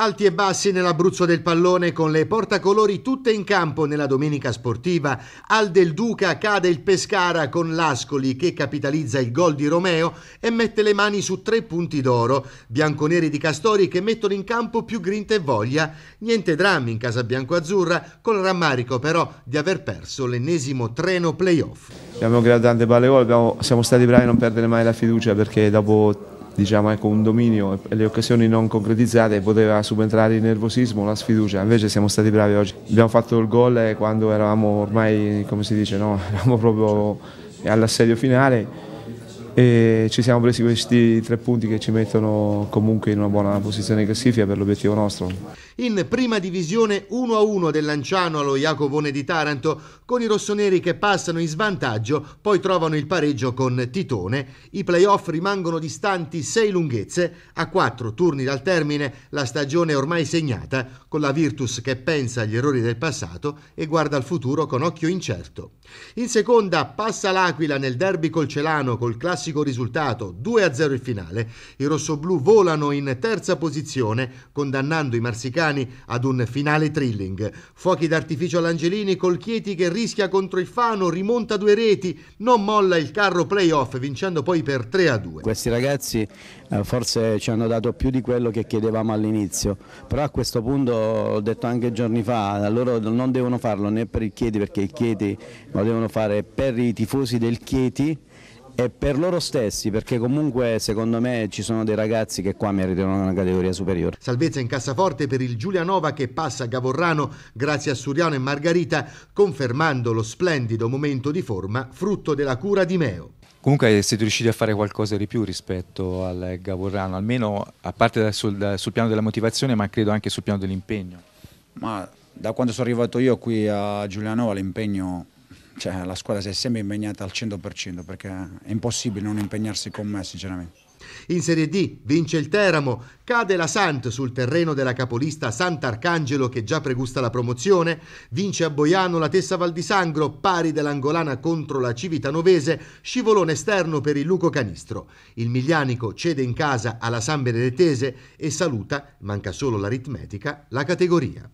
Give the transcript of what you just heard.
Alti e bassi nell'Abruzzo del pallone con le portacolori tutte in campo nella domenica sportiva. Al del Duca cade il Pescara con l'Ascoli che capitalizza il gol di Romeo e mette le mani su tre punti d'oro. Bianconeri di Castori che mettono in campo più grinta e voglia. Niente drammi in casa bianco-azzurra con rammarico però di aver perso l'ennesimo treno playoff. Abbiamo creato tante palle gol, siamo stati bravi a non perdere mai la fiducia perché dopo diciamo, ecco, un dominio e le occasioni non concretizzate poteva subentrare il nervosismo, la sfiducia, invece siamo stati bravi oggi. Abbiamo fatto il gol eh, quando eravamo ormai, come si dice, no? eravamo proprio eh, all'assedio finale e ci siamo presi questi tre punti che ci mettono comunque in una buona posizione in classifica per l'obiettivo nostro. In prima divisione 1-1 del Lanciano allo Jacopone di Taranto, con i rossoneri che passano in svantaggio, poi trovano il pareggio con Titone. I playoff rimangono distanti sei lunghezze, a quattro turni dal termine la stagione è ormai segnata, con la Virtus che pensa agli errori del passato e guarda al futuro con occhio incerto. In seconda passa l'Aquila nel derby col Celano col classico classico risultato, 2-0 il finale, i rossoblù volano in terza posizione, condannando i marsicani ad un finale thrilling. Fuochi d'artificio all'Angelini col Chieti che rischia contro il Fano, rimonta due reti, non molla il carro playoff, vincendo poi per 3-2. Questi ragazzi eh, forse ci hanno dato più di quello che chiedevamo all'inizio, però a questo punto, ho detto anche giorni fa, loro non devono farlo né per il Chieti perché il Chieti lo devono fare per i tifosi del Chieti e per loro stessi, perché comunque secondo me ci sono dei ragazzi che qua meritano una categoria superiore. Salvezza in cassaforte per il Giulianova che passa a Gavorrano grazie a Suriano e Margarita, confermando lo splendido momento di forma frutto della cura di Meo. Comunque siete riusciti a fare qualcosa di più rispetto al Gavorrano, almeno a parte sul, sul piano della motivazione, ma credo anche sul piano dell'impegno. Ma da quando sono arrivato io qui a Giulianova l'impegno cioè, la squadra si è sempre impegnata al 100% perché è impossibile non impegnarsi con me sinceramente. In Serie D vince il Teramo, cade la Sant sul terreno della capolista Sant'Arcangelo che già pregusta la promozione, vince a Boiano la Tessa Val di Sangro, pari dell'Angolana contro la Civitanovese, scivolone esterno per il Luco Canistro. Il Miglianico cede in casa alla San Benedettese e saluta, manca solo l'aritmetica, la categoria.